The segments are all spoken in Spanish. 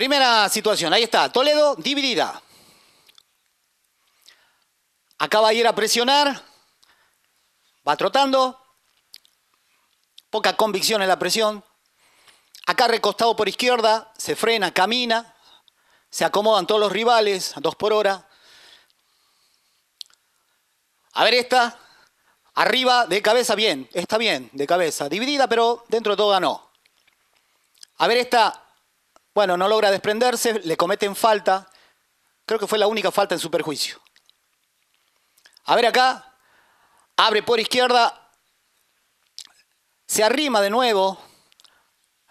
Primera situación, ahí está, Toledo dividida. Acá va a ir a presionar, va trotando, poca convicción en la presión. Acá recostado por izquierda, se frena, camina, se acomodan todos los rivales, dos por hora. A ver esta, arriba, de cabeza, bien, está bien, de cabeza, dividida, pero dentro de todo ganó. A ver esta, bueno, no logra desprenderse, le cometen falta. Creo que fue la única falta en su perjuicio. A ver acá, abre por izquierda, se arrima de nuevo,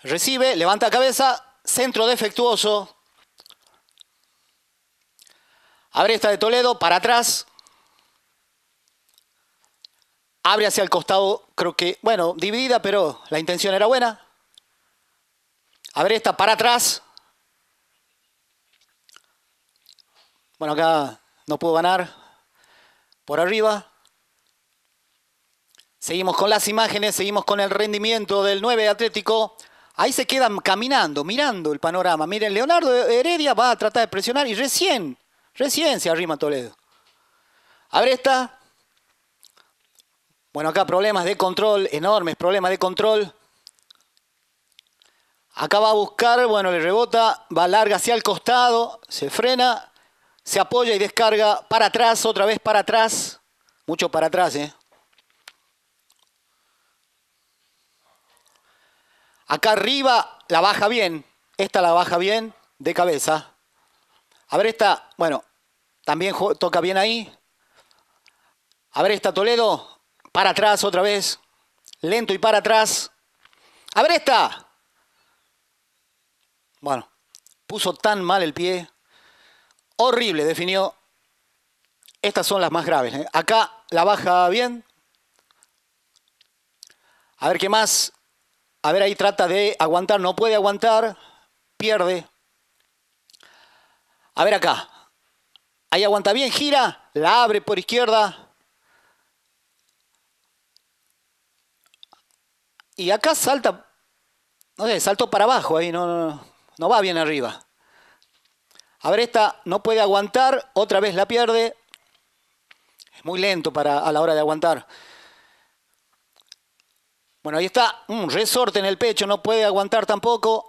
recibe, levanta cabeza, centro defectuoso. Abre esta de Toledo, para atrás. Abre hacia el costado, creo que, bueno, dividida, pero la intención era buena. A esta, para atrás. Bueno, acá no puedo ganar. Por arriba. Seguimos con las imágenes, seguimos con el rendimiento del 9 de Atlético. Ahí se quedan caminando, mirando el panorama. Miren, Leonardo Heredia va a tratar de presionar y recién, recién se arrima Toledo. A ver esta. Bueno, acá problemas de control, enormes problemas de control. Acá va a buscar, bueno, le rebota, va larga hacia el costado, se frena, se apoya y descarga para atrás, otra vez para atrás. Mucho para atrás, ¿eh? Acá arriba la baja bien. Esta la baja bien de cabeza. A ver esta, bueno, también toca bien ahí. A ver esta Toledo. Para atrás otra vez. Lento y para atrás. A ver esta. Bueno, puso tan mal el pie. Horrible, definió. Estas son las más graves. ¿eh? Acá la baja bien. A ver qué más. A ver, ahí trata de aguantar. No puede aguantar. Pierde. A ver acá. Ahí aguanta bien. Gira. La abre por izquierda. Y acá salta. No sé, saltó para abajo ahí. no, no no va bien arriba. esta no puede aguantar, otra vez la pierde. Es muy lento para, a la hora de aguantar. Bueno, ahí está, un resorte en el pecho, no puede aguantar tampoco.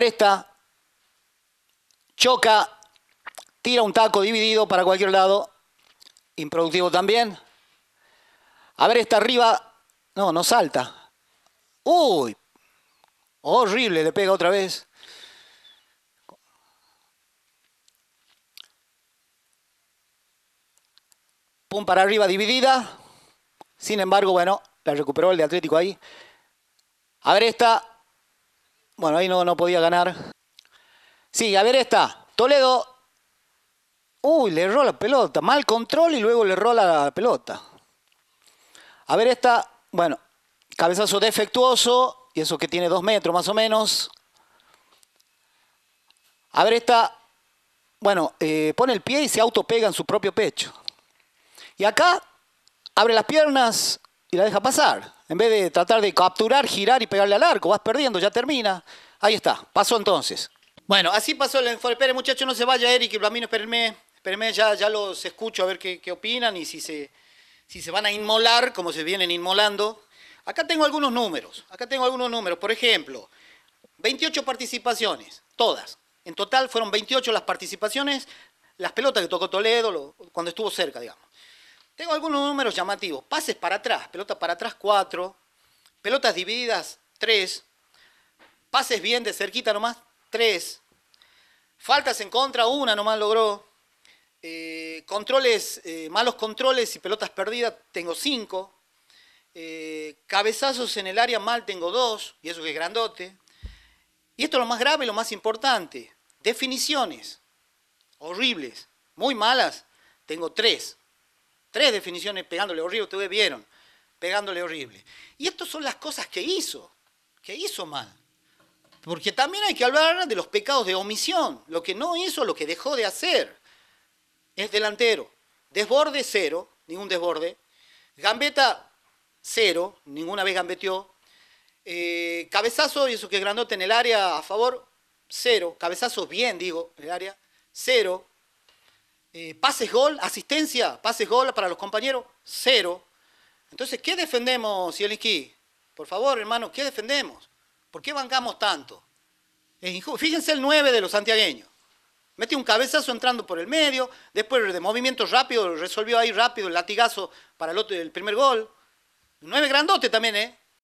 esta choca, tira un taco dividido para cualquier lado. Improductivo también. esta arriba, no, no salta. ¡Uy! Horrible, le pega otra vez. Pum para arriba dividida. Sin embargo, bueno, la recuperó el de Atlético ahí. A ver esta. Bueno, ahí no, no podía ganar. Sí, a ver esta. Toledo. Uy, le erró la pelota. Mal control y luego le erró la pelota. A ver esta. Bueno, Cabezazo defectuoso, y eso que tiene dos metros más o menos. A ver esta, bueno, eh, pone el pie y se auto pega en su propio pecho. Y acá abre las piernas y la deja pasar. En vez de tratar de capturar, girar y pegarle al arco, vas perdiendo, ya termina. Ahí está, pasó entonces. Bueno, así pasó el enfoque. Esperen, muchachos, no se vaya, Eric y Blamino, espérenme. ya, ya los escucho a ver qué, opinan y si se, si se van a inmolar, como se vienen inmolando. Acá tengo algunos números, acá tengo algunos números. Por ejemplo, 28 participaciones, todas. En total fueron 28 las participaciones, las pelotas que tocó Toledo cuando estuvo cerca, digamos. Tengo algunos números llamativos. Pases para atrás, pelota para atrás 4, pelotas divididas 3, pases bien de cerquita nomás 3, faltas en contra una nomás logró, eh, controles, eh, malos controles y pelotas perdidas tengo 5, eh, cabezazos en el área mal tengo dos, y eso que es grandote. Y esto es lo más grave lo más importante. Definiciones horribles, muy malas, tengo tres. Tres definiciones pegándole horrible, ustedes vieron, pegándole horrible. Y estas son las cosas que hizo, que hizo mal. Porque también hay que hablar de los pecados de omisión, lo que no hizo, lo que dejó de hacer. Es delantero, desborde cero, ningún desborde. Gambeta cero, ninguna vez gambeteó. Eh, cabezazo, y eso que grandote en el área a favor, cero. Cabezazos bien, digo, en el área, cero. Eh, pases gol, asistencia, pases gol para los compañeros, cero. Entonces, ¿qué defendemos, Zielinski? Por favor, hermano, ¿qué defendemos? ¿Por qué bancamos tanto? Fíjense el 9 de los santiagueños. Mete un cabezazo entrando por el medio, después de movimiento rápido, resolvió ahí rápido el latigazo para el, otro, el primer gol. Nueve 9 grandote también, ¿eh?